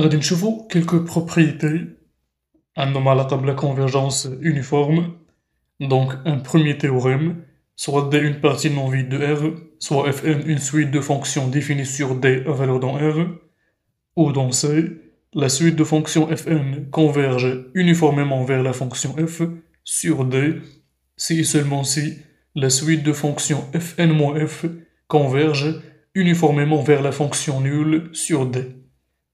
غادي chevaux quelques propriétés la table la convergence uniforme donc un premier théorème soit D une partie non vide de R soit Fn une suite de fonctions définies sur D valeur dans R ou dans C la suite de fonctions Fn converge uniformément vers la fonction f sur D si et seulement si la suite de fonctions Fn-f converge uniformément vers la fonction nulle sur D.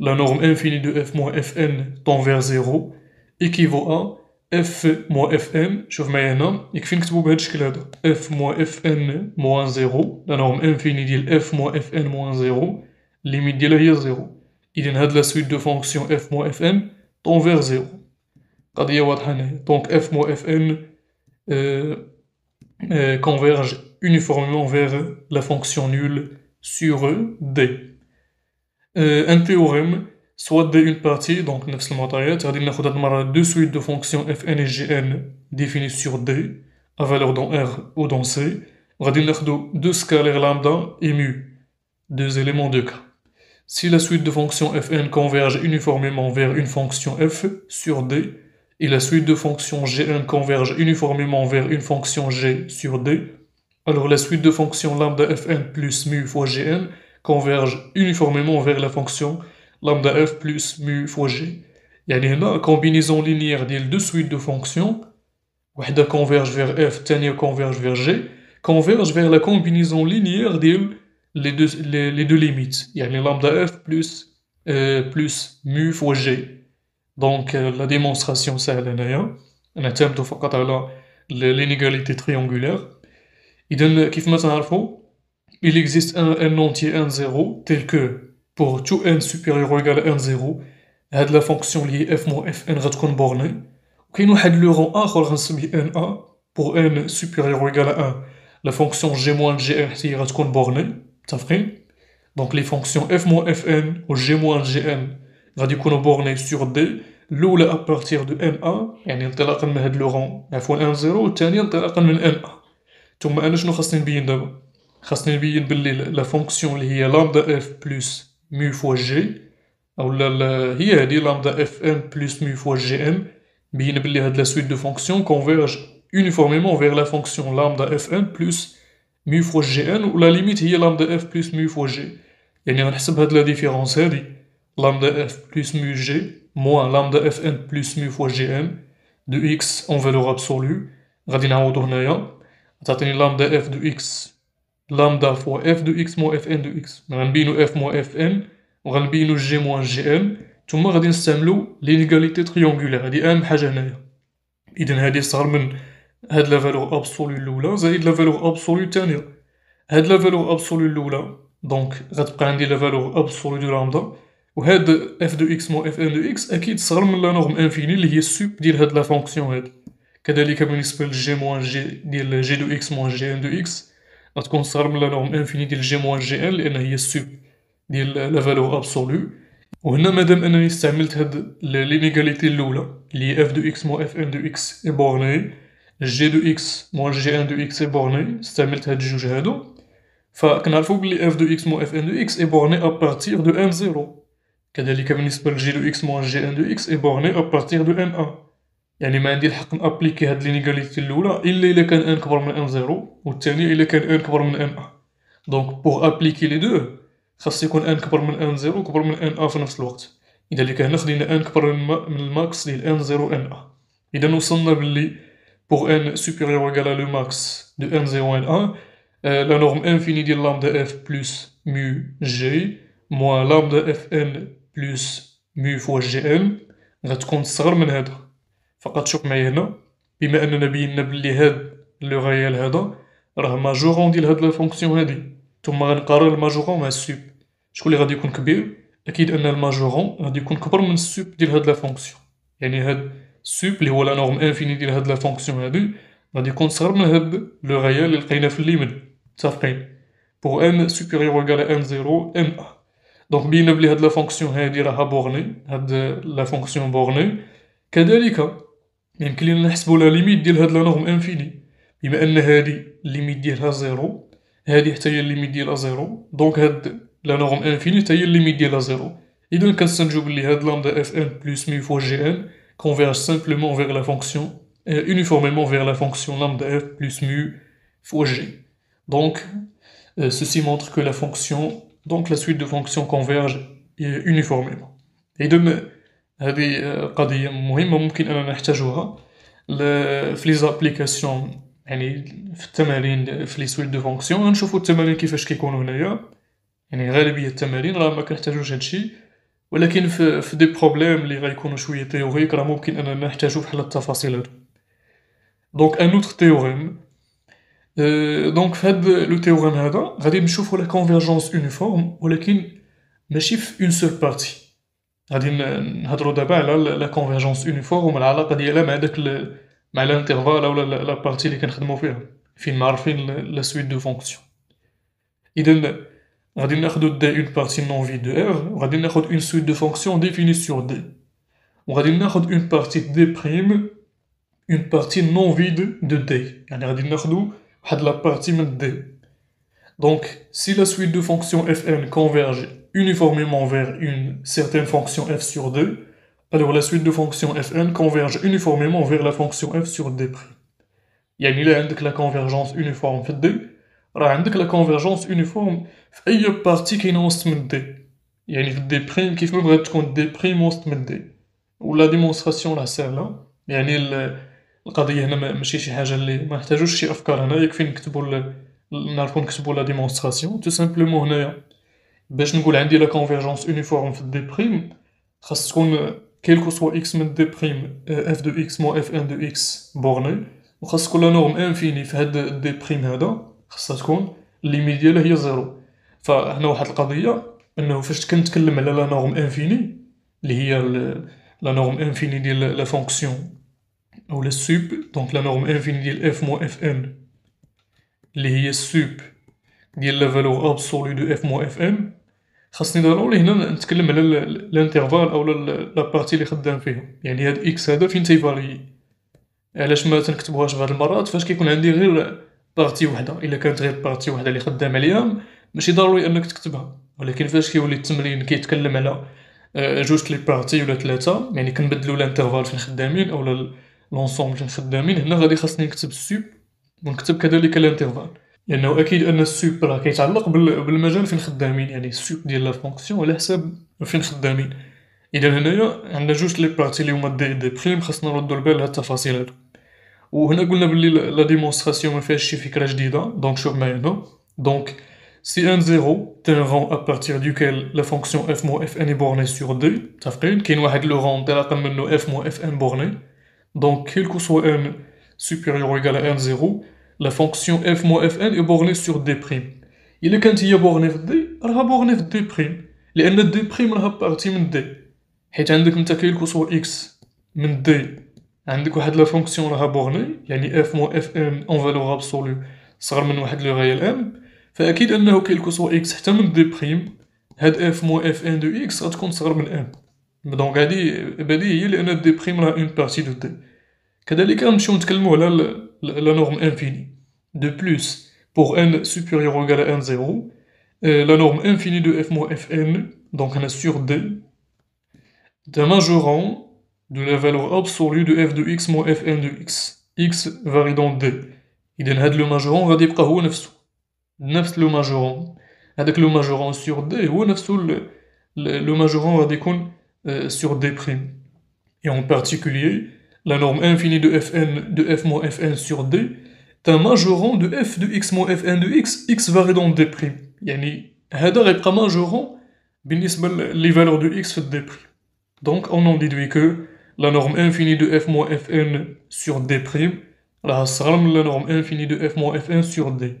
la norme infinie de f moins fn tend vers 0 équivaut à f moins fm شوف معايا هنا يكفي نكتبو بهذا الشكل هذا f moins fn moins 0 La norme infinie de f moins fn moins 0 de la هي 0 اذا هاد لا سويت دو فونكسيون f moins fm tend vers 0 Donc f moins fn euh, euh, converge uniformément vers la fonction nulle sur d euh, un théorème, soit une partie, donc نفس deux suites de fonctions fn et gn définies sur D, à valeur dans R ou dans C, On a deux scalaires lambda et mu, deux éléments de K. Si la suite de fonctions fn converge uniformément vers une fonction f sur D, et la suite de fonctions gn converge uniformément vers une fonction g sur D, alors la suite de fonctions lambda fn plus mu fois gn converge uniformément vers la fonction lambda f plus mu fois g. Il y a une combinaison linéaire des deux suites de fonctions Une converge vers f une converge vers g converge vers la combinaison linéaire des les deux, les, il deux limites يعني lambda f plus euh, plus mu fois g donc euh, la démonstration سهلة هنايا نعتمدو فقط على l'inégalité triangulaire إذا كيف le تنعرفو il existe un n entier n0 tel que pour tout n supérieur ou égal à n0, la fonction liée f moins fn va être bornée. nous avons le rang n pour n supérieur ou égal à 1, la fonction g moins gn va être bornée. donc les fonctions f moins fn ou g moins gn être bornées sur d. à partir de n1, et on le rang f moins n0, et on a n Donc, la fonction liée lambda f plus mu fois g, ou lambda fn plus mu fois gm, bien, la suite de fonctions converge uniformément vers la fonction lambda fn plus mu fois gn, ou la limite lambda f plus mu fois g. il nous avons la différence lambda f plus mu g moins lambda fn plus mu fois gm de x en valeur absolue, nous avons lambda f de x. لامدا فوا اف دو اكس مو اف ان دو اكس غنبينو اف مو اف ان وغنبينو جي موان جي ان ثم غادي نستعملو لينيغاليتي تريونغولير هادي اهم حاجه هنايا اذا هادي صغر من هاد لا فالور ابسولو الاولى زائد لا فالور ابسولو الثانيه هاد لا فالور ابسولو الاولى دونك غتبقى عندي لا فالور ابسولو دو لامدا وهاد اف دو اكس مو اف ان دو اكس اكيد صغر من لا نورم انفيني اللي هي السوب ديال هاد لا فونكسيون هادي كذلك بالنسبه للجي موان جي ديال جي دو اكس موان جي ان دو اكس qui concerne la norme infinie de g moins est supérieure à la valeur absolue. Et nous l'inégalité de F de x moins f de x est borné. G de x moins g n de x est borné. F de x moins de x est à partir de n que g de x moins g n de x est borné à partir de n يعني ما عندي الحق نابليكي هاد لينيغاليتي الاولى الا الا كان ان كبر من ان زيرو والثاني الا كان ان كبر من ان ا دونك بوغ ابليكي لي دو خاص يكون ان كبر من ان زيرو كبر من ان ا في نفس الوقت اذا هنا خدينا ان كبر من الماكس ديال ان زيرو ان ا اذا وصلنا باللي بوغ ان سوبيريور ايكال لو ماكس دو ان زيرو ان ا لا نورم انفيني ديال لامدا اف بلس مو جي موان لامدا اف ان بلس مو فوا جي ان غتكون صغر من هذا فقط شوف معايا هنا بما اننا بينا بلي هاد غيال هذا راه ماجورون ديال هاد لا فونكسيون هادي ثم غنقارن الماجورون مع السوب شكون اللي غادي يكون كبير اكيد ان الماجورون غادي يكون كبر من السوب ديال هاد لا فونكسيون يعني هاد السوب اللي هو لا نورم انفيني ديال هاد لا فونكسيون هادي غادي يكون صغر من هاد غيال اللي لقينا في الليمن متفقين بور ان سوبيريور ايكال ان زيرو ان ا دونك بينا بلي هاد لا فونكسيون هادي راها بورني هاد لا فونكسيون بورني كذلك يمكن لينا نحسبو لا ليميت ديال هاد لا نورم انفيني بما ان هادي ليميت ديالها زيرو هادي حتى هي ليميت ديالها زيرو دونك هاد لا نورم انفيني حتى هي ليميت ديالها زيرو اذا كنستنتجو بلي هاد لامدا اف ان بلس مي فوا جي ان converge simplement vers la fonction, euh, uniformément vers la fonction lambda f plus mu fois g. Donc, ceci montre que la fonction, donc la suite de fonctions converge uniformément. Et de هذه قضية مهمة ممكن أننا نحتاجها في لي زابليكاسيون يعني في التمارين في لي سويت دو فونكسيون نشوفو التمارين كيفاش كيكونوا هنايا يعني غالبية التمارين راه ما كنحتاجوش هادشي ولكن في, في دي بروبليم اللي غيكونوا شوية تيوريك راه ممكن أننا نحتاجو بحال التفاصيل هادو دونك ان اوتر تيوريم دونك في هاد لو تيوريم هذا غادي نشوفو لا كونفيرجونس اونيفورم ولكن ماشي في اون سول بارتي Alors, on a deux la convergence uniforme et la relation directe avec le, malentendu là ou la partie qui est en question. Fin, marfin, la suite de fonctions. Idem, on a deux dé, une partie non vide de R, on a deux une suite de fonctions définies sur D, on a deux une partie D prime, une partie non vide de D. Alors, on a deux on a la partie de D. Donc, si la suite de fonctions Fn converge uniformément vers une certaine fonction f sur 2, alors la suite de fonctions fn converge uniformément vers la fonction f sur d'. Il y a la convergence uniforme fait 2 il la convergence uniforme une partie qui est en d. Il y a une déprime qui fait que d prime en de d. Ou la démonstration la celle-là. Il y a une القضية هنا ماشي شي حاجة اللي ما شي أفكار هنا يكفي que démonstration tout hein. باش نقول عندي لا كونفيرجونس اونيفورم في الدي بريم خاص تكون كيل كو سوا اكس من دي بريم اف دو اكس مو اف ان دو اكس بورني وخاص تكون لا نورم انفيني في هاد الدي بريم هذا خاصها تكون ليميت ديالها هي زيرو فهنا واحد القضيه انه فاش كنتكلم على لا نورم انفيني اللي هي لا نورم انفيني ديال لا فونكسيون او لا سوب دونك لا نورم انفيني ديال اف مو اف ان اللي هي السوب ديال لا فالور ابسولو دو اف مو اف ان خاصني ضروري هنا نتكلم على الانترفال او لابارتي اللي خدام فيها يعني هاد اكس هذا فين تيفاري علاش ما تنكتبوهاش بهاد المرات فاش كيكون عندي غير بارتي وحده الا كانت غير بارتي وحده اللي خدام عليها ماشي ضروري انك تكتبها ولكن فاش كيولي التمرين كيتكلم على آه، جوج لي بارتي ولا ثلاثه يعني كنبدلوا الانترفال فين خدامين اولا لونسومبل فين خدامين هنا غادي خاصني نكتب السوب ونكتب كذلك الانترفال لانه اكيد ان السوبر كيتعلق بالمجال فين خدامين يعني السوب ديال لا فونكسيون على حساب فين خدامين اذا هنايا عندنا جوج لي بارتي اللي هما دي دي بريم خاصنا نردو البال على التفاصيل هادو وهنا قلنا بلي لا ديمونستراسيون ما فيهاش شي فكره جديده دونك شوف معايا هنا دونك سي ان زيرو تي ان رون ا بارتير دوكيل لا فونكسيون اف مو اف ان بورني سور دي تفقين كاين واحد لو رون تلاقى منو اف مو اف ان بورني دونك كيلكو سوا ان سوبيريور ايكال ان زيرو لا فونكسيون اف مو اف ان اي بورني سور دي بريم الا كانت هي بورني في دي راها بورني في دي بريم لان دي بريم راها بارتي من دي حيت عندك نتا كاين الكسور اكس من دي عندك واحد لا فونكسيون راها بورني يعني اف مو اف ان اون فالور ابسولو صغر من واحد لو غيال ام فاكيد انه كاين الكسور اكس حتى من دي بريم هاد اف مو اف ان دو اكس غتكون صغر من ام دونك هادي بديهيه لان دي بريم راه اون بارتي دو دي كذلك غنمشيو نتكلمو على la norme infinie. De plus, pour n supérieur ou égal à n0, euh, la norme infinie de f moins fn, donc n sur d, est un majorant de la valeur absolue de f de x moins fn de x. x varie dans d. Il est le majorant, va dire qu'il 9 9 le majorant. Avec le majorant sur d, ou 9 le, majorant, va être euh, sur d'. Et en particulier, la norme infinie de fn de f moins fn sur d, est un majorant de f de x moins fn de x, x varie dans d'. Yani, هذا un majorant les valeurs de x de d'. Donc on en déduit que la norme infinie de f moins fn sur d' la la norme infinie de f moins fn sur d.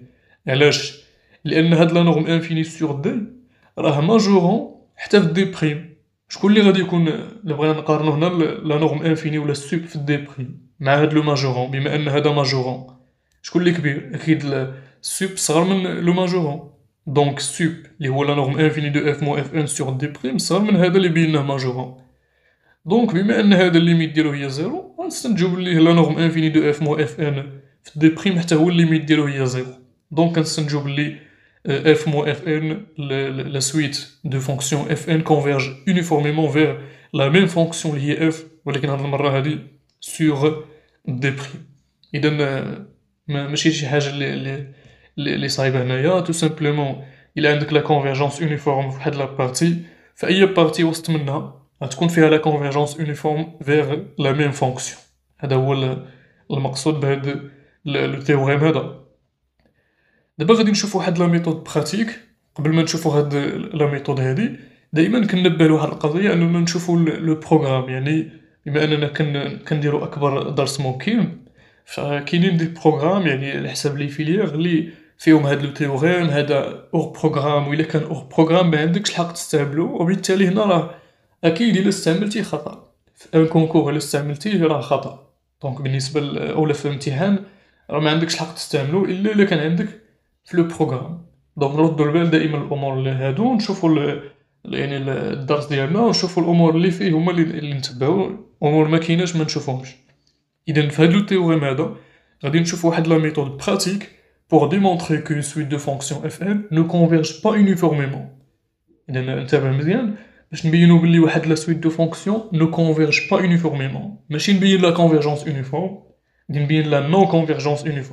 علاش؟ a la norme infinie sur d un majorant حتى في d'. شكون اللي غادي يكون اللي بغينا نقارنو هنا لا نورم انفيني ولا السوب في الدي بري مع هاد لو ماجورون بما ان هذا ماجورون شكون اللي كبير اكيد السوب صغر من لو ماجورون دونك السوب اللي هو لا نورم انفيني دو اف مو اف ان سور دي بريم صغر من هذا اللي بيناه ماجورون دونك بما ان هذا الليميت ديالو هي زيرو غنستنتجو بلي لا نورم انفيني دو اف مو اف ان في الدي بريم حتى هو الليميت ديالو هي زيرو دونك كنستنتجو بلي Euh, f-fn, la, suite de fonctions fn converge uniformément vers la même fonction liée f, sur des prix. Et donc, les cyber tout simplement, il indique la convergence uniforme de la partie. Il y a partie où c'est fait la convergence uniforme vers la même fonction. C'est le théorème. دابا غادي نشوف واحد لا ميثود براتيك قبل ما نشوفو هاد لا ميثود هادي دائما كنبه لواحد القضيه اننا نشوفو لو بروغرام يعني بما اننا كنديرو اكبر درس ممكن فكاينين دي بروغرام يعني على حساب لي فيليير اللي فيهم هاد لو تيوريم هذا اور بروغرام وإلا كان اور بروغرام ما عندكش الحق تستعملو وبالتالي هنا راه اكيد الا استعملتي خطا في ان كونكور الا استعملتيه راه خطا دونك بالنسبه اولا في الامتحان راه ما عندكش الحق تستعملو الا الا كان عندك في لو بروغرام دونك نردو البال دائما نشوفوا يعني الدرس ديالنا ونشوفوا الامور اللي فيه هما اللي امور ما كايناش ما اذا هذا غادي واحد لا ميثود براتيك pour démontrer qu'une suite de fonctions fm ne converge pas uniformément اذا مزيان باش نبينوا بلي واحد لا سويت دو فونكسيون نو كونفيرج با la ماشي نبين لا كونفيرجونس نبين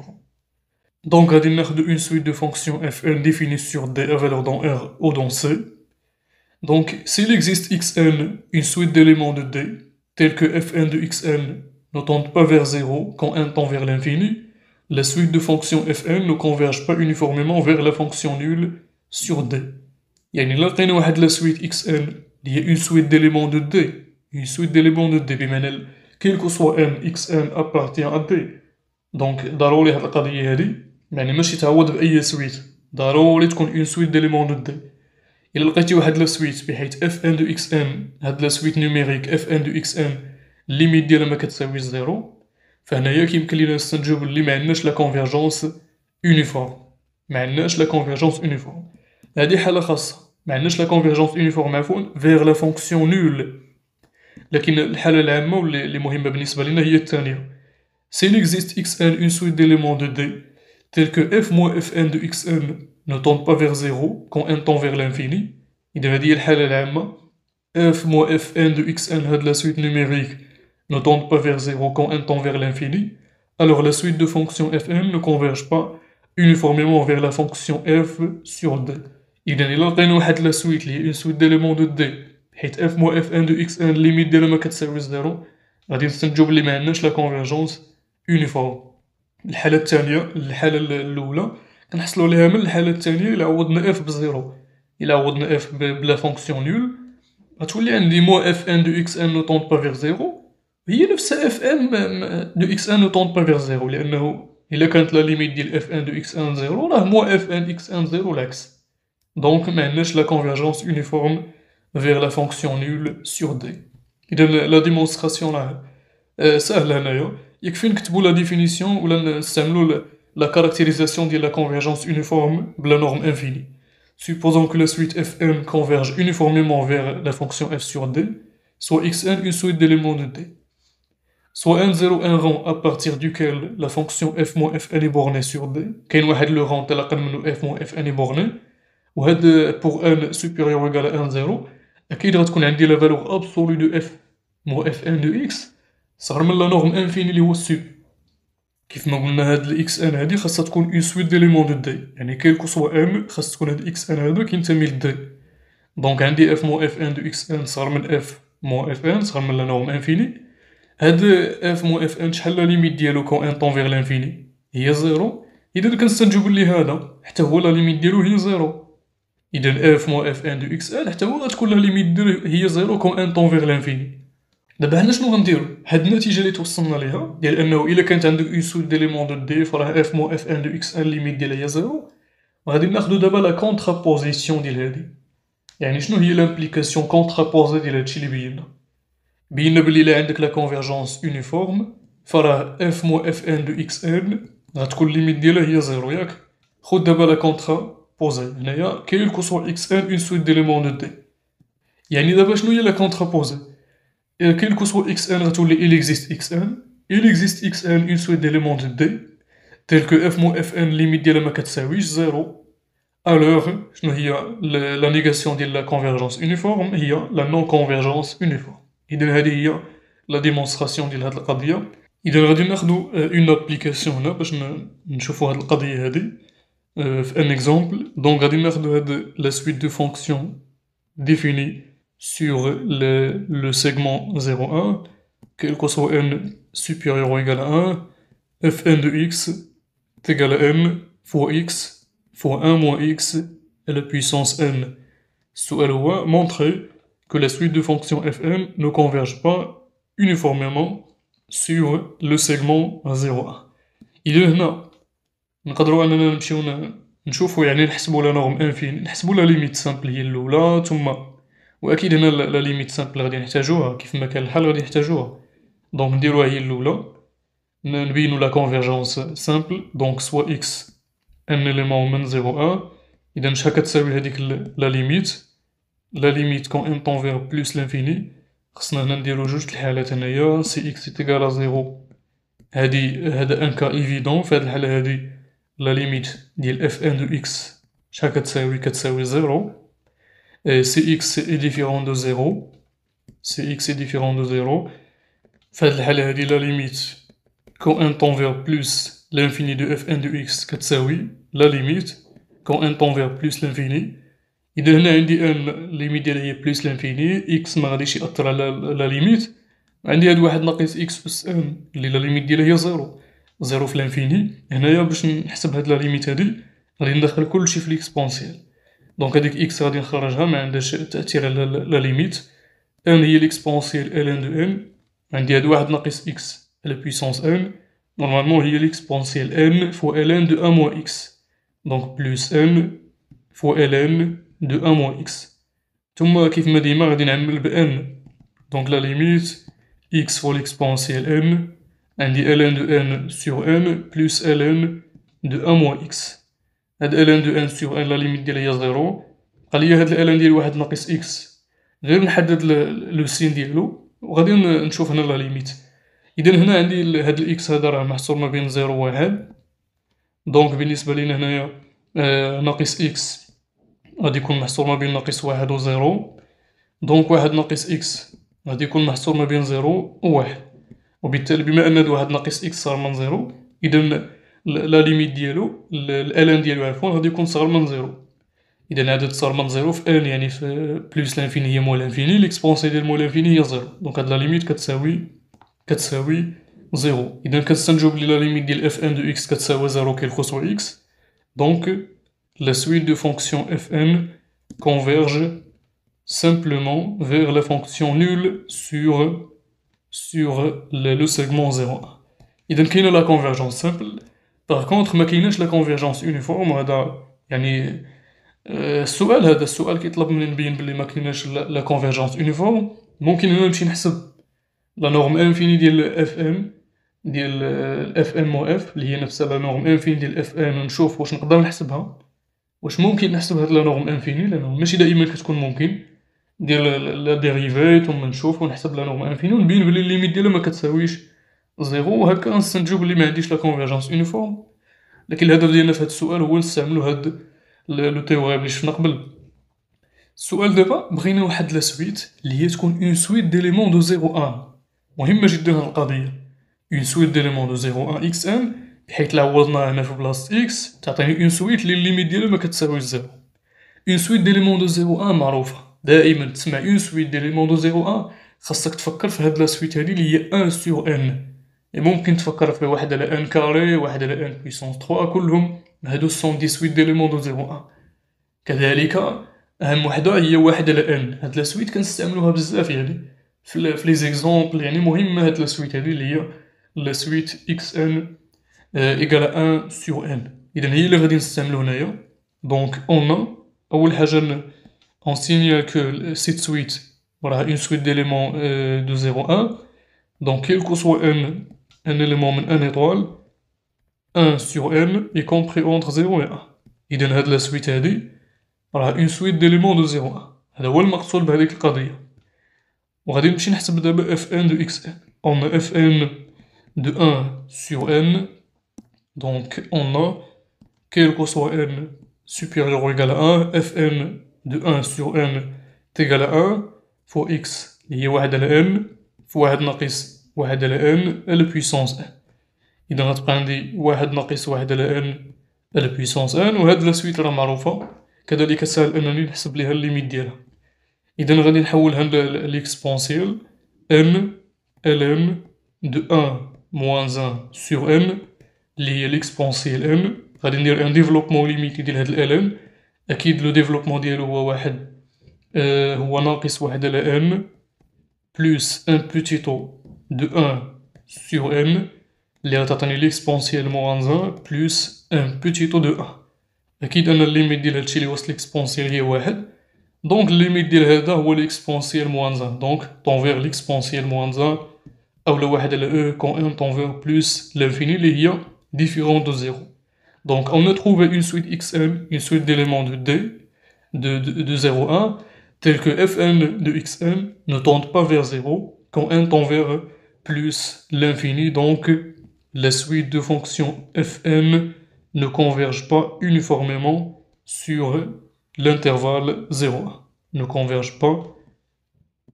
donc, à de une suite de fonctions fn définies sur à valeur dans R ou dans C. Donc, s'il existe xn, une suite d'éléments de D, tels que fn de xn ne tendent pas vers 0 quand n tend vers l'infini, la suite de fonctions fn ne converge pas uniformément vers la fonction nulle sur D. Il y a une suite Une suite d'éléments suite d, سويت ديليمون une suite d'éléments de D دو que بمعنى كيلكو سوا ان n appartient à D. Donc, une ضروري d'éléments de d. يعني ماشي تعوض باي سويت ضروري تكون اون سويت ديليمون دو دي الا لقيتي واحد لا سويت بحيث اف ان دو اكس ان هاد لا سويت نوميريك اف ان دو اكس ان ليميت ديالها ما كتساوي زيرو فهنايا كيمكن لينا نستنتجو بلي ما عندناش لا كونفيرجونس يونيفورم ما عندناش لا كونفيرجونس يونيفورم هادي حاله خاصه ما عندناش لا كونفيرجونس يونيفورم عفوا فيغ لا فونكسيون نول لكن الحاله العامه واللي مهمه بالنسبه لنا هي الثانيه سي نيكزيست اكس ان اون سويت ديليمون دو دي tel que f moins fn de xn ne tend pas vers 0 quand n tend vers l'infini, il de dit f moins fn de xn de la suite numérique ne tend pas vers 0 quand n tend vers l'infini, alors la suite de fonction fn ne converge pas uniformément vers la fonction f sur d. Il y a la suite, une suite d'éléments de d. f moins fn de xn limite de la 0, la convergence uniforme. الحاله الثانيه الحاله الاولى كنحصلوا ليها من الحاله الثانيه الا عوضنا اف بزيرو الا عوضنا اف بلا فونكسيون نول غتولي عندي مو اف ان دو اكس ان نو با فيغ زيرو هي نفسها اف ان دو اكس ان نو با فيغ زيرو لانه الا كانت لا ليميت ديال اف ان دو اكس ان زيرو راه مو اف ان اكس ان زيرو العكس دونك ما عندناش لا كونفيرجونس يونيفورم فيغ لا فونكسيون نول سور دي اذا لا ديمونستراسيون راه euh, سهله هنايا la نكتبوا la définition ولا la caractérisation de la convergence uniforme de la norme infinie. supposons que la suite Fn converge uniformément vers la fonction f sur d, soit xn une suite d'éléments de d. Soit n0 un rang à partir duquel la fonction f fn est bornée sur d, كاين واحد le rang f fn est bornée, euh, pour n supérieur ou égal à 1 0, qui doit la valeur absolue de f fn de x صغر من لا نورم انفيني اللي هو السوب كيف ما قلنا هاد الاكس ان هادي خاصها تكون اون سويت ديليمون دو دي يعني كاين سوا ام خاص تكون هاد الاكس ان هادو كينتمي للدي دونك عندي اف مو اف ان دو اكس ان صغر من اف مو اف ان صغر من لا نورم انفيني هاد اف مو اف ان شحال لا ليميت ديالو كون ان طون فيغ لانفيني هي زيرو اذا كنستنتجو بلي هذا حتى هو لا ليميت ديالو هي زيرو اذا اف مو اف ان دو اكس ان حتى هو غتكون لا ليميت ديالو هي زيرو كون ان طون فيغ لانفيني دابا هنا شنو غنديرو هاد النتيجه اللي توصلنا ليها ديال انه الا كانت عندك اون سول ديليمون دو دي فراه اف مو اف ان دو اكس ان ليميت ديالها هي زيرو غادي ناخدو دابا لا كونترابوزيسيون ديال هادي يعني شنو هي لامبليكاسيون كونترابوزي ديال هادشي اللي بينا بينا بلي الا عندك لا كونفيرجونس يونيفورم فراه اف مو اف ان دو اكس ان غتكون ليميت ديالها هي زيرو ياك خد دابا لا كونترابوزي هنايا كاين كو سوا اكس ان اون سول ديليمون دو دي يعني دابا شنو هي لا كونترابوزي quel que soit xn, il existe xn. Il existe xn, une suite d'éléments de d, tels que f moins fn, limite de la maquette 0. Alors, la négation de la convergence uniforme, il y a la non-convergence uniforme. Il y a la démonstration de la Il y a euh, une application là, parce que nous euh, un exemple. Donc, a la suite de fonctions définies sur le, segment 0,1, quel que soit n supérieur ou égal à 1, fn de x est égal m fois x fois 1 moins x à la puissance n. Sous LO1, montrer que la suite de fonctions fn ne converge pas uniformément sur le segment 0,1. إلى هنا نقدروا norme نمشيو نشوفوا يعني نحسبوا لا نورم la فين est là, tout le ثم واكيد هنا لا ليميت سامبل غادي نحتاجوها كيف ما كان الحال غادي نحتاجوها دونك نديروها هي الاولى نبينو لا كونفيرجونس سامبل دونك سوا اكس ان اليمون من 0 1 اذا شحال كتساوي هذيك لا ليميت لا ليميت كون ان طون فيغ بلوس لانفيني خصنا هنا نديرو جوج الحالات هنايا سي اكس تيكالا زيرو هادي هذا ان كا ايفيدون في هاد الحالة هادي لا ليميت ديال اف ان دو اكس شحال كتساوي كتساوي زيرو Si x est différent de 0 cx est différent de 0 la la limite quand un tend vers plus l'infini de fn de x la limite quand un tend vers plus l'infini il donne un limite de plus l'infini x m'a dit la limite عندي a un donc, avec x radien charge jamais, mais je vais tirer la limite. N il est l'exponentiel ln de m. Et il hum. est x la puissance m. Hum. Normalement, il est l'exponentiel m hum fois ln de 1-x. Donc, plus m fois ln de 1-x. Tout le monde qui me dit, mais il est n, donc la limite, x fois l'exponentiel n m, et ln de n sur m, plus ln de 1-x. هاد الان دو ان سيغ ان لا ليميت ديالها هي زيرو قال لي هاد الان ديال واحد ناقص اكس غير نحدد لو سين ديالو وغادي نشوف هنا لا ليميت اذا هنا عندي هاد الاكس هذا راه محصور ما بين زيرو و واحد دونك بالنسبه لينا هنايا آه، ناقص اكس غادي يكون محصور ما بين ناقص واحد و زيرو دونك واحد ناقص اكس غادي يكون محصور ما بين زيرو و واحد وبالتالي بما ان واحد ناقص اكس صار من زيرو اذا La limite de l'LN de l'LF, on a dit que 0. Il y a est 0, l'expansion l'infini est moins l'infini, l'expansion de l'infini est 0. Donc, il la limite 4-5-0. Il y a la limite de fn de x, 4-5-0 quelque x. Donc, la suite de fonctions fn converge simplement vers la fonction nulle sur le segment 0. Il y a la convergence simple. باغ كونطخ ما كايناش لا كونفيرجونس اونيفورم وهذا يعني السؤال هذا السؤال كيطلب مني نبين بلي ما كايناش لا كونفيرجونس اونيفورم ممكن انا نمشي نحسب لا نورم انفيني ديال اف ام ديال الاف ام و اف اللي هي نفسها لا نورم انفيني ديال اف ام نشوف واش نقدر نحسبها واش ممكن نحسب هاد لا نورم انفيني لانه ماشي دائما كتكون ممكن ديال لا ديريفيت ثم نشوف ونحسب لا نورم انفيني ونبين بلي الليميت ديالها ما كتساويش زيرو هكا نستنتجو بلي ما عنديش لا كونفيرجونس اونيفورم لكن الهدف ديالنا في هاد السؤال هو نستعملو هاد لو تيوريم اللي شفنا قبل السؤال دابا بغينا واحد لا سويت اللي هي تكون اون سويت ديليمون دو زيرو ان مهمه جدا هاد القضيه اون سويت ديليمون دو زيرو ان اكس ان بحيت لا عوضناها هنا في بلاصه اكس تعطيني اون سويت اللي ليميت ديالو ما كتساويش زيرو اون سويت ديليمون دو زيرو ان معروفه دائما تسمع اون سويت ديليمون دو زيرو ان خاصك تفكر في هاد لا سويت هادي اللي هي ان سور ان ممكن تفكر في واحد على ان كاري واحد على ان بويسونس 3 كلهم هادو سون دي ديليمون دو ان كذلك اهم وحده هي واحد على ان هاد لا سويت كنستعملوها بزاف يعني في لي زيكزومبل يعني مهمه هاد لا سويت هادي اللي هي لا سويت اكس ان ايكال 1 سور ان اذا هي اللي غادي نستعملو هنايا دونك اون اول حاجه اون سينيال كو سيت سويت راها اون سويت ديليمون دو ان دونك كيل كو سوا ان un élément une étoile 1 sur m y compris entre 0 et 1 il la suite à هادي Voilà, d'éléments de 0 1 هذا هو المقصود بهذيك القضيه وغادي نمشي نحسب دابا اف ان fn de x on a fn de 1 sur n donc on a quel que soit n supérieur ou égal à 1 fn de 1 sur n est égal à 1 fois x اللي هي 1 على n fois 1 ناقص واحد على ان على بويسونس ان اذا غتبقى عندي واحد ناقص واحد على ان على بويسونس ان وهاد لا سويت راه معروفه كذلك سهل انني نحسب ليها الليميت ديالها اذا غادي نحولها ليكسبونسيل ان ال ان دو ان موان ان سور ان اللي هي ليكسبونسيال ان غادي ندير ان ديفلوبمون ليميتي ديال هاد ال ان اكيد لو ديفلوبمون ديالو هو واحد آه هو ناقص واحد على ان بلوس ان بوتيتو de 1 sur m, l'air est annulé exponentiellement en 1 plus un petit taux de 1. Et qui donne la limite de la chili ou l'exponentiel 1 Donc, la limite de la ou l'exponentiel moins 1. Donc, tend vers l'exponentiel moins 1 ou le 1 de quand n tend vers plus l'infini, les liens différent de 0. Donc, on a trouvé une suite xm, une suite d'éléments de d, de, de, 0, 1, tel que fn de xm ne tend pas vers 0 quand n tend vers plus l'infini. Donc, la suite de fonctions fm ne converge pas uniformément sur l'intervalle 0, ne converge pas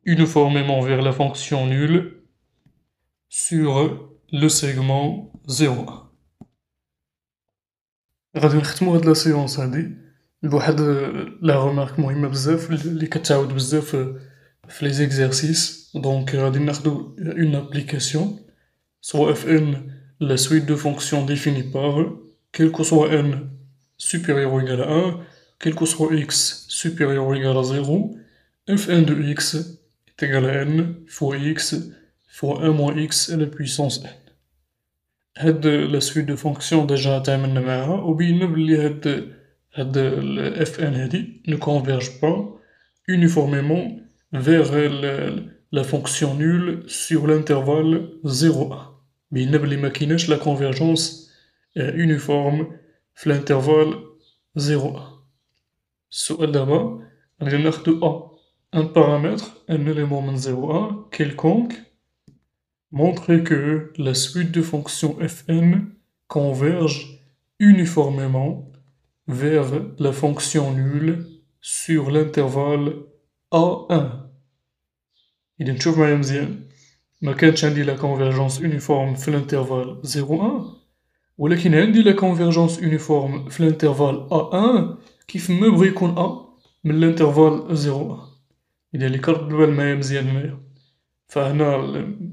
uniformément vers la fonction nulle sur le segment 0. غادي هاد لا سيونس هادي بزاف بزاف les exercices. Donc, euh, une application, soit Fn, la suite de fonctions définie par, quel que soit n supérieur ou égal à 1, quel que soit x supérieur ou égal à 0, Fn de x est égal à n fois x fois 1 moins x à la puissance n. la suite de fonctions déjà déjà terminée معاها وبينا pas هاد هاد fn هادي ne vers la, fonction nulle sur l'intervalle 0 Mais il n'y a la convergence euh, uniforme sur l'intervalle 0a. on va a un paramètre, un élément 0,1 quelconque, montrer que la suite de fonctions fn converge uniformément vers la fonction nulle sur l'intervalle A1. إذا نشوف معايا مزيان ما كانتش عندي لا كونفيرجونس يونيفورم في الانترفال 0 1 ولكن عندي لا كونفيرجونس يونيفورم في الانترفال ا 1 كيف ما بغى يكون ا من الانترفال 0 1 اذا اللي كرد البال معايا مزيان هنايا فهنا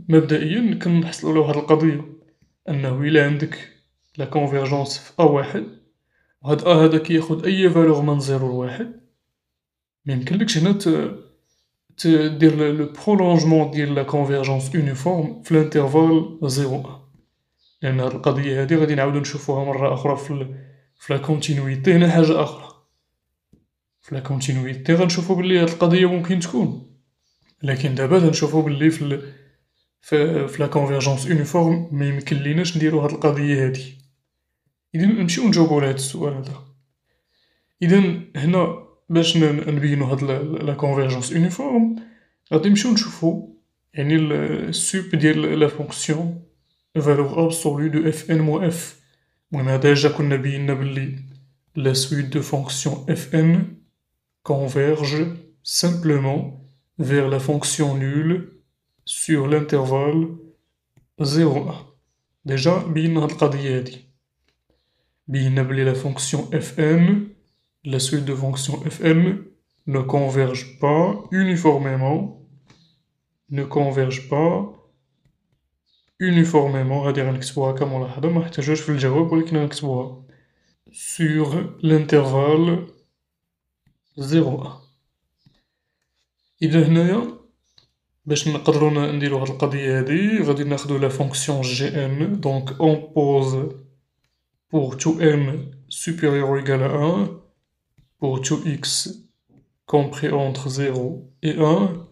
مبدئيا كنحصلوا على واحد القضيه انه الا عندك لا كونفيرجونس في ا واحد وهاد ا هذا كياخد اي فالور من 0 ل 1 ما يمكنلكش هنا تدير لو برولونجمون ديال لا كونفيرجونس اونيفورم في الانترفال 0 1 لان هاد القضيه هادي غادي نعاودو نشوفوها مره اخرى في ال... في لا كونتينويتي هنا حاجه اخرى في لا كونتينويتي غنشوفو بلي هاد القضيه ممكن تكون لكن دابا غنشوفو بلي في ال... في, في لا كونفيرجونس اونيفورم ما يمكن ليناش نديرو هاد القضيه هادي اذا نمشيو نجاوبو على هاد السؤال هذا اذا هنا Pour que la convergence uniforme, il faut la fonction valeur absolue de fn f. On a déjà la suite de fonctions fn converge simplement vers la fonction nulle sur l'intervalle 0. Déjà, on bien la fonction fn la suite de fonctions fm ne converge pas uniformément, ne converge pas uniformément, sur l'intervalle 0 1 إذا هنايا باش نقدرو نديروا هذه pour tout m supérieur ou égal à 1 pour tout x compris entre 0 et 1,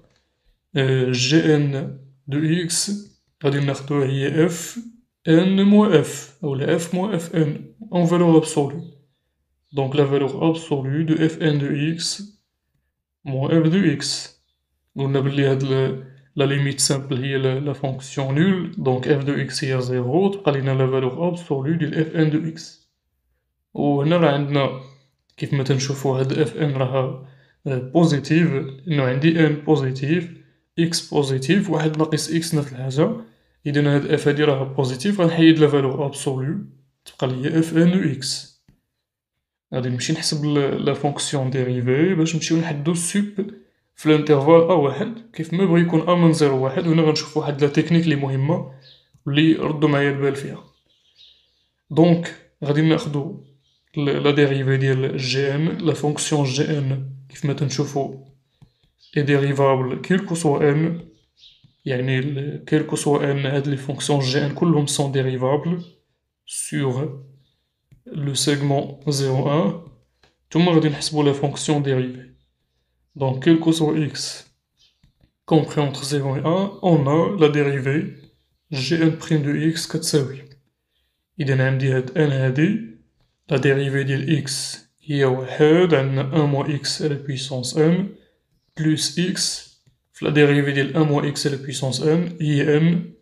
euh, gn de x e f n moins f la f moins fn en valeur absolue. Donc la valeur absolue de fn de x moins f de x. nous avons la limite simple la fonction nulle donc f de x est à 0 on a la valeur absolue de fn de x. وهنا on عندنا كيف ما تنشوفوا هاد اف ان راها بوزيتيف آه، انه عندي ان بوزيتيف اكس بوزيتيف واحد ناقص اكس نفس الحاجه اذا هاد اف هادي راها بوزيتيف غنحيد لا فالور ابسولو تبقى ليا اف ان و اكس غادي نمشي نحسب لا فونكسيون ديريفي باش نمشيو نحدو سوب في الانترفال ا واحد كيف ما بغي يكون ا من زيرو واحد هنا غنشوف واحد لا تكنيك لي مهمه لي ردوا معايا البال فيها دونك غادي ناخدو la dérivée de gn la fonction gn qui fait maintenant un chauffeur est dérivable quel que soit n يعني quel que soit n les fonctions gn sont dérivables sur le segment 0,1 ثم غادي pour la fonction dérivée donc quel que soit x compris entre 0 et 1 on a la dérivée gn' de x a اذا a dit n dérivable la dérivée de x qui est donc 1 moins x à la puissance m, plus x, la dérivée de 1 moins x à la puissance m, y m,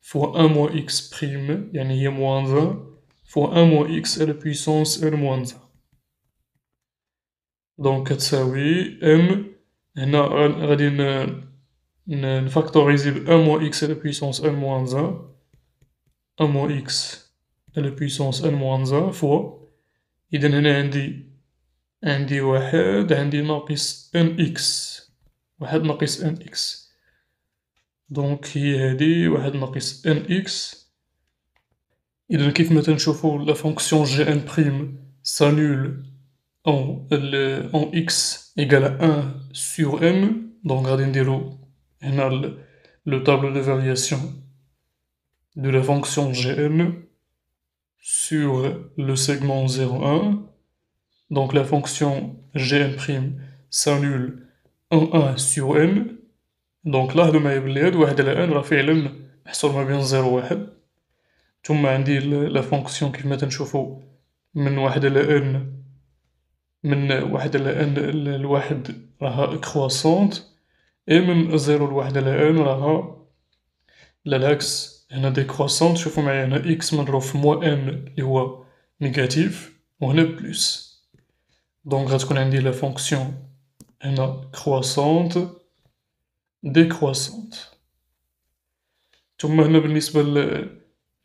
fois 1 moins x prime, يعني moins 1, fois 1 moins x à la puissance n moins 1. Donc oui, m, on غادي نفactoriser ب 1 moins x à la puissance n moins 1, 1 moins x à la puissance n moins 1 fois il y a un autre qui we un nx qui est un autre qui nx Donc, autre qui est un autre qui est un on x est un autre qui m. on autre qui le un de variation de la autre qui sur le segment 0,1 donc la fonction g gm' s'annule 1,1 sur m donc là, de ma vie de l'aide 1 à la n, je vais réellement obtenir 0,1 puis j'ai la fonction, comme vous le voyez de 1 à n de 1 à la n le 1, c'est croissante et de 0 à 1 à n n c'est l'axe هنا ديكروسون تشوفوا معايا هنا اكس مضروب في موا ان اللي هو نيجاتيف وهنا بلوس دونك غتكون عندي لا فونكسيون هنا كروسونت ديكروسونت ثم هنا بالنسبه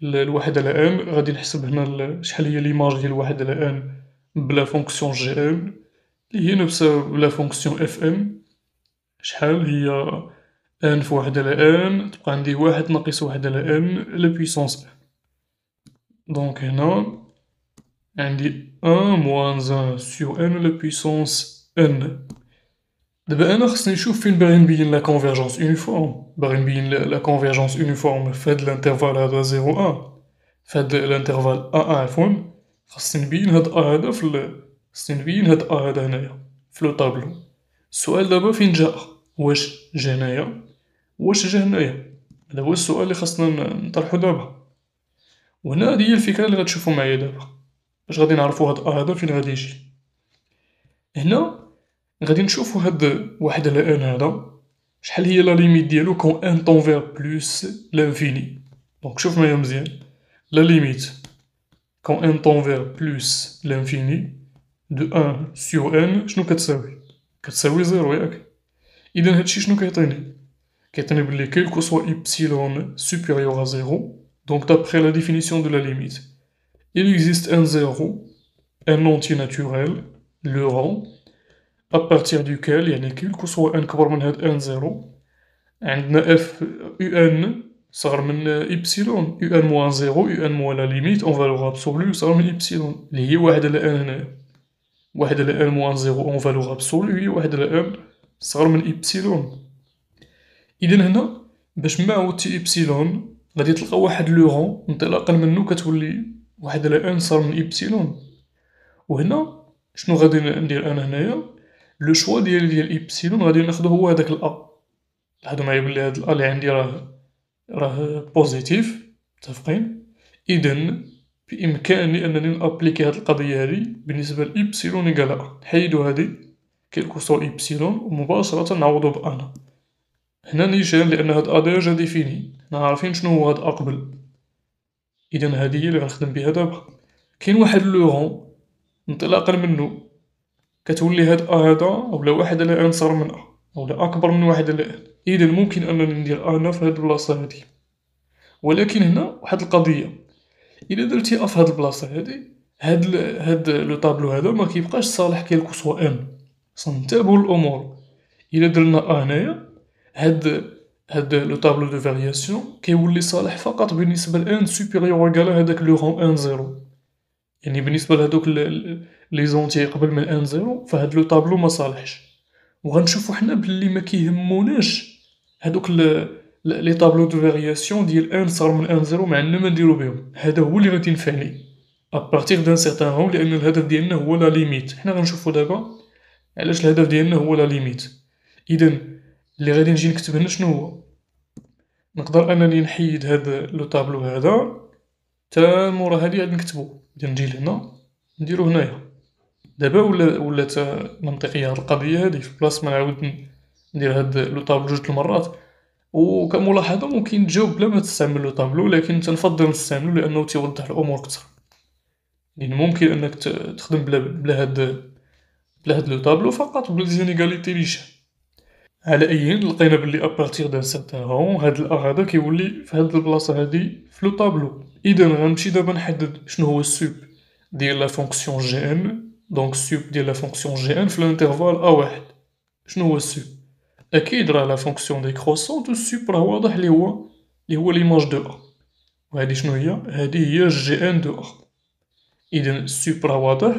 للواحد على ان غادي نحسب هنا شحال هي ليماج ديال واحد على ان بلا فونكسيون جي ان اللي هي نفسها بلا فونكسيون اف ام شحال هي ان في واحد على ان تبقى عندي واحد ناقص واحد على ان لبيسونس دونك هنا عندي ان موانز ان سيغ ان لبيسونس ان دابا انا خصني نشوف فين باغي نبين لا كونفيرجونس يونيفورم باغي نبين لا كونفيرجونس يونيفورم في هاد الانترفال هذا زيرو ان في هاد الانترفال ا عفوا خصني نبين هاد ا هذا في ال... خصني نبين هاد ا هذا هنايا في لو طابلو السؤال دابا فين جا واش جا هنايا واش جا هنايا هذا هو السؤال اللي خاصنا نطرحو دابا وهنا هذه هي الفكره اللي غتشوفو معايا دابا باش غادي نعرفو هاد ا هذا فين غادي يجي هنا غادي نشوفو هاد واحد على ان هذا شحال هي لا ليميت ديالو كون ان طون فير بلوس لانفيني دونك شوف معايا مزيان لا ليميت كون ان طون فير بلوس لانفيني دو ان سيغ ان شنو كتساوي كتساوي زيرو ياك اذا هادشي شنو كيعطيني qui est quel que soit y supérieur à 0, donc d'après la définition de la limite, il existe un 0, un entier naturel, le rang, à partir duquel, il y a quel que soit n qui est un 0, a f un, ça ramène y, un moins 0, un moins la limite en valeur absolue, ça un y, 1 à n. 1 moins 0 en valeur absolue, 1 moins n ça ramène y. اذا هنا باش ما تي ايبسيلون غادي تلقى واحد لوغون انطلاقا منو كتولي واحد الانصر من ايبسيلون وهنا شنو غادي ندير انا هنايا لو شوا ديال ديال ايبسيلون غادي ناخذ هو هذاك الا لاحظوا معايا بلي هاد الا اللي عندي راه راه بوزيتيف متفقين اذا بامكاني انني نابليكي هاد القضيه هادي بالنسبه لايبسيلون ايكالا نحيدو هادي كيلكو سو ايبسيلون ومباشره نعوضو بانا هنا نيشان لأن هاد أدير جا ديفيني حنا عارفين شنو هو هاد أقبل إذا هادي هي اللي غنخدم بها دابا كاين واحد لوغون انطلاقا منو كتولي هاد أ هادا أولا واحد على أن صار من أ أولا أكبر من واحد على أن إذا ممكن أنني ندير أنا في هاد البلاصة هادي ولكن هنا واحد القضية إلا درتي أ في هاد البلاصة هادي هاد هاد لو طابلو هذا ما كيبقاش صالح كيلقى سوا أن سنتابعو الأمور إلا درنا أ هنايا هاد هاد لو طابلو دو فارياسيون كيولي صالح فقط بالنسبه لان سوبيريور ايكال هذاك لو رون ان زيرو يعني بالنسبه لهذوك لي زونتي قبل من ان زيرو فهاد لو طابلو ما صالحش وغنشوفو حنا باللي ما كيهموناش هادوك لي طابلو دو فارياسيون ديال ان صار من ان زيرو ما عندنا ما نديرو بهم هذا هو اللي غادي ينفعني ابارتيغ دان سيغتان رون لان الهدف ديالنا هو لا ليميت حنا غنشوفو دابا علاش الهدف ديالنا هو لا ليميت اذا اللي غادي نجي نكتب هنا شنو هو نقدر انني نحيد هاد لو طابلو هذا تا مورا هادي غادي نكتبو نجي لهنا نديرو هنايا دابا ولا ولات منطقيه هاد القضيه هادي في بلاصه ما نعاود ندير هاد لو طابلو جوج المرات وكملاحظه ممكن تجاوب بلا ما تستعمل لو طابلو لكن تنفضل نستعملو لانه تيوضح الامور اكثر يعني ممكن انك تخدم بلا بلا هاد بلا هاد لو طابلو فقط بلا ديزينيغاليتي لي شحال على اي لقينا بلي ابارتيغ دان سارتان هون هاد الار هذا كيولي في هاد البلاصه هادي في لو طابلو اذا غنمشي دابا نحدد شنو هو السوب ديال لا فونكسيون جي ان دونك السوب ديال لا فونكسيون جي ان في الانترفال ا واحد شنو هو السوب اكيد راه لا فونكسيون دي كروسونت السوب راه واضح لي هو لي هو ليماج دو ا وهادي شنو هي هادي هي جي ان دو ا اذا السوب راه واضح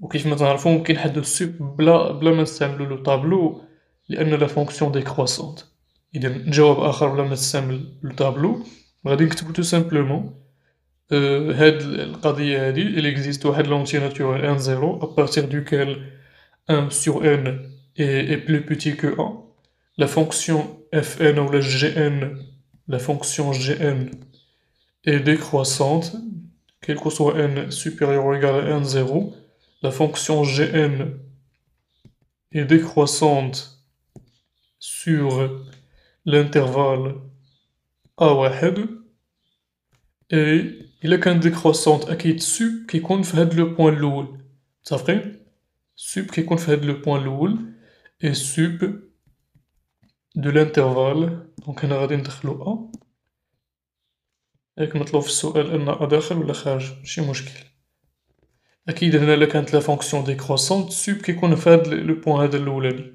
وكيف ما تعرفوا ممكن نحددو السوب بلا بلا ما نستعملو لو طابلو donc, لا فونكسيون ديكرواسونت إذا جواب آخر ولا ما تستعمل الطابلو tableau. tout va سامبلومون هاد il existe واحد لونتي n 0 à partir duquel 1 sur n est, plus petit que 1 la fonction fn ou la gn la fonction gn est décroissante quel que soit n supérieur ou égal à n0 la fonction gn est décroissante sur l'intervalle A1 et il y a une décroissante à qui sup qui compte le point loul. Ça fait sup qui compte le point loul et sup de l'intervalle. Donc on a un intervalle A. Et on a le soeul en A d'achel ou la chage. Chez Mouchkil. À qui il y a la fonction décroissante sup qui compte le point de loul.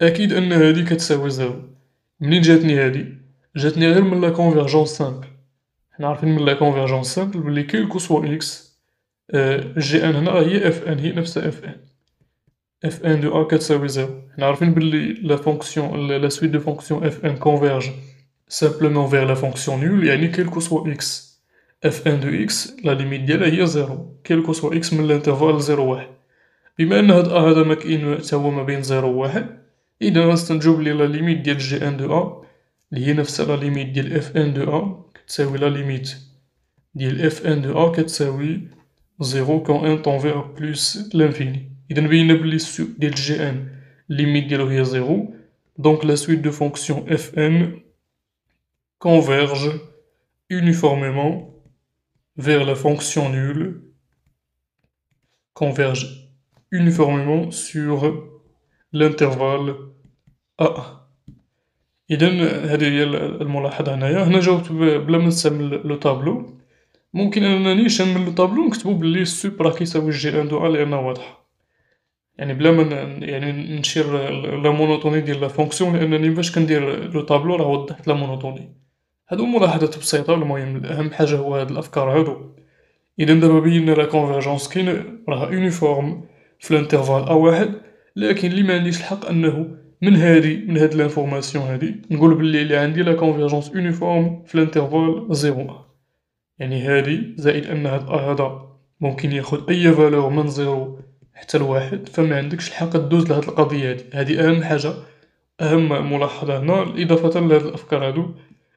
اكيد ان هادي كتساوي زيرو منين جاتني هادي جاتني غير من لا كونفيرجونس سامبل حنا عارفين من لا كونفيرجونس سامبل بلي كو سوا اكس جي ان هنا هي اف ان هي نفسها اف ان اف ان دو ا كتساوي زيرو حنا عارفين بلي لا فونكسيون لا سويت دو فونكسيون اف ان كونفيرج سامبلومون vers لا فونكسيون نول يعني quel كو سوا اكس اف ان دو اكس لا ليميت ديالها هي زيرو quel كو سوا اكس من الانترفال زيرو واحد بما ان هاد هذا ما كاين تا هو ما بين زيرو و Et de g لا ليميت ديال la limite de أ اللي de la لا ليميت la limite de دو أ de لا ليميت ديال اف ان دو أ كتساوي quand كون ان طون فيغ بلوس لانفيني بينا بلي السوق ديال converge uniformément vers la fonction nulle, converge uniformément sur لانترفال ا اذا هذه هي الملاحظه هنايا هنا جاوبت بلا ما نستعمل لو طابلو ممكن انني نشمل لو طابلو نكتبو بلي سوبرا كيساوي جي ان دو ا لانها واضحه يعني بلا ما يعني نشير لا مونوتوني ديال لا فونكسيون لانني فاش كندير لو طابلو راه وضحت لا مونوتوني هادو ملاحظات بسيطه المهم اهم حاجه هو هاد الافكار هادو اذا دابا بينا لا كونفيرجونس كاين راه يونيفورم في الانترفال ا واحد لكن اللي ما عنديش الحق انه من هذه من هاد لانفورماسيون هذه نقول باللي اللي عندي لا كونفيرجونس اونيفورم في الانترفال 0 يعني هذه زائد ان هذا ممكن ياخذ اي فالور من زيرو حتى لواحد فما عندكش الحق تدوز لهاد القضيه هذه هذه اهم حاجه اهم ملاحظه هنا اضافه لهاد الافكار هادو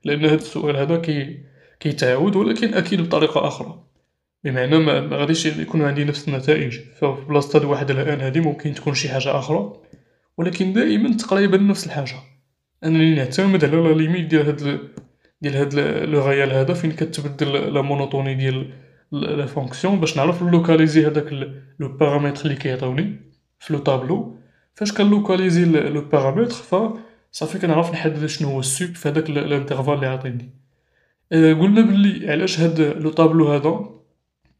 لان هاد السؤال هذا كي كيتعاود ولكن اكيد بطريقه اخرى بمعنى ما غاديش يكون عندي نفس النتائج ففي بلاصه هذه واحد الان هادي ممكن تكون شي حاجه اخرى ولكن دائما تقريبا نفس الحاجه انني نعتمد على لا ليميت ديال هاد ديال هاد لو غيال هذا فين كتبدل لا مونوتوني ديال لا فونكسيون باش نعرف لوكاليزي هذاك لو بارامتر اللي كيعطيوني في لو طابلو فاش كنلوكاليزي لو بارامتر ف صافي كنعرف نحدد شنو هو السوب في هذاك الانترفال اللي عاطيني أه، قلنا بلي علاش هاد لو طابلو هذا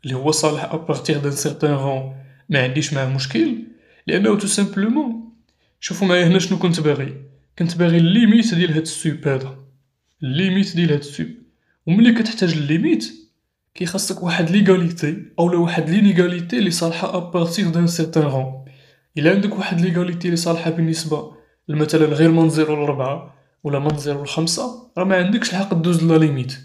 اللي هو صالح ابارتيغ دان سيغتان غون ما عنديش معاه مشكل لانه تو سامبلومون شوفوا معايا هنا شنو كنت باغي كنت باغي الليميت ديال هاد السوب هذا الليميت ديال هاد السوب وملي كتحتاج الليميت كيخصك واحد ليغاليتي اولا واحد لينيغاليتي اللي صالحه ابارتيغ دان سيغتان غون الا عندك واحد ليغاليتي اللي صالحه بالنسبه مثلا غير من زيرو لربعة ولا من زيرو لخمسة راه ما عندكش الحق دوز لا ليميت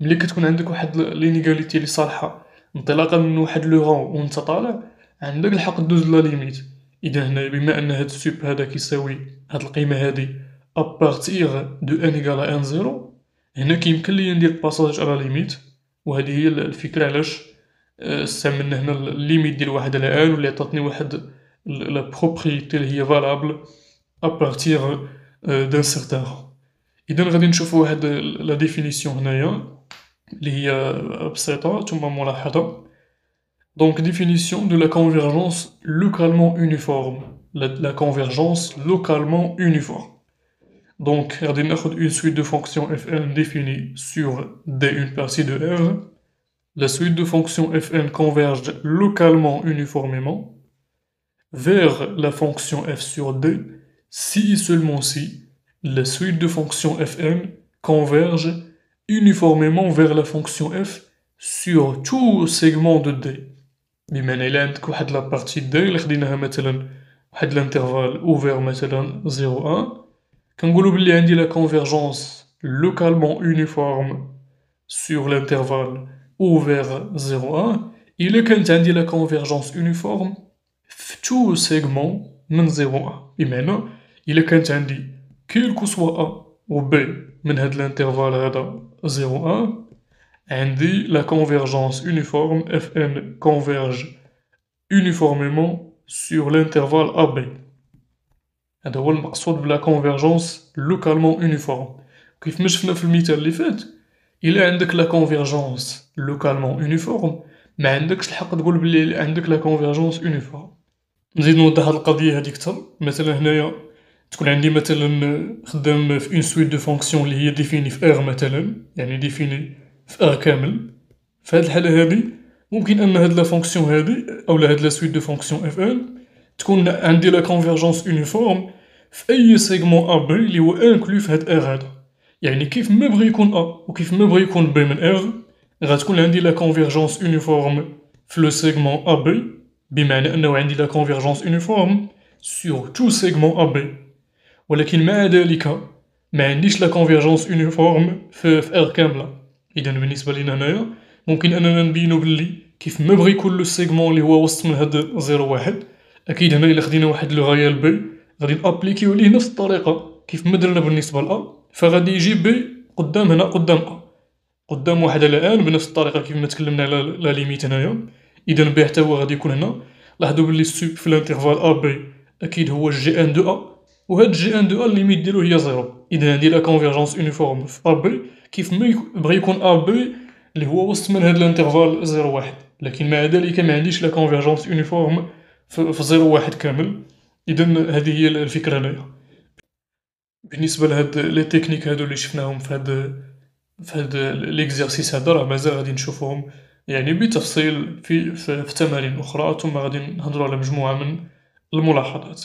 ملي كتكون عندك واحد لينيغاليتي اللي صالحه انطلاقا من واحد لو غون وانت طالع عندك الحق دوز لا ليميت اذا هنا بما ان هاد السوب هذا كيساوي هاد القيمه هادي ابارتيغ دو ان ايكالا ان زيرو هنا كيمكن لي ندير باساج على ليميت وهذه هي الفكره علاش آه، استعملنا هنا ليميت ديال واحد على ان واللي عطاتني واحد لا بروبريتي اللي هي فالابل ابارتيغ دان سيغتان اذا غادي نشوفوا واحد لا ديفينيسيون هنايا Euh, Donc définition de la convergence localement uniforme. La, convergence localement uniforme. Donc, une suite de fonctions fn définie sur D une partie de R. La suite de fonctions fn converge localement uniformément vers la fonction f sur D si et seulement si la suite de fonctions fn converge uniformément vers la fonction f sur tout segment de d. il y عندك واحد partie de D خديناها مثلا واحد الانترفال اوفر مثلا 0 1 كنقولوا بلي عندي لا كونفيرجونس لوكالمون uniforme سور الانترفال اوفر 0 1 الا كانت عندي لا كونفيرجونس في تو سيغمون من 0 1 بمعنى الا كانت عندي كيلكو سوا dans l'intervalle 0,1, la convergence uniforme Fn converge uniformément sur l'intervalle AB. C'est la convergence localement uniforme. Si je fais le métier, il est la convergence localement uniforme, mais il la convergence uniforme. Nous allons تكون عندي مثلا خدام في اون سويت دو فونكسيون اللي هي ديفيني في ار مثلا يعني ديفيني في ار كامل في هاد الحاله هادي ممكن ان هاد لا فونكسيون هادي او هاد لا سويت دو فونكسيون اف ان تكون عندي لا كونفيرجونس اونيفورم في اي سيغمون ا بي اللي هو انكلو في هاد ار هذا يعني كيف ما بغي يكون ا وكيف ما بغي يكون بي من ار غتكون عندي لا كونفيرجونس اونيفورم في لو سيغمون ا بي بمعنى انه عندي لا كونفيرجونس اونيفورم سور تو سيغمون ا بي ولكن مع ذلك ما عنديش لا كونفيرجونس اونيفورم في, في ار كامله اذا بالنسبه لينا هنايا ممكن اننا نبينو باللي كيف ما بغى يكون لو سيغمون اللي هو وسط من هاد زيرو واحد اكيد هنا الا خدينا واحد غيال بي غادي نابليكيو ليه نفس الطريقه كيف ما درنا بالنسبه لا فغادي يجي بي قدام هنا قدام ا قدام واحد الان بنفس الطريقه كيف ما تكلمنا على لا ليميت هنايا اذا بي حتى هو غادي يكون هنا لاحظوا باللي السوب في الانترفال ا بي اكيد هو جي ان دو ا وهاد جي ان دو ا الليميت ديالو هي زيرو اذا هادي لا كونفيرجونس يونيفورم في ا بي كيف ما بغا يكون ا بي اللي هو وسط من هاد الانترفال زيرو واحد لكن مع ذلك ما عنديش لا كونفيرجونس يونيفورم في زيرو واحد كامل اذا هذه هي الفكره هنايا بالنسبه لهاد لي تكنيك هادو اللي شفناهم في هاد في هاد ليكزارسيس هذا راه مازال غادي نشوفوهم يعني بتفصيل في في, في تمارين اخرى ثم غادي نهضروا على مجموعه من الملاحظات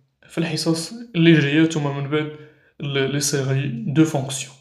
في الحصص اللي جايه ثم من بعد لي سيغي دو فونكسيون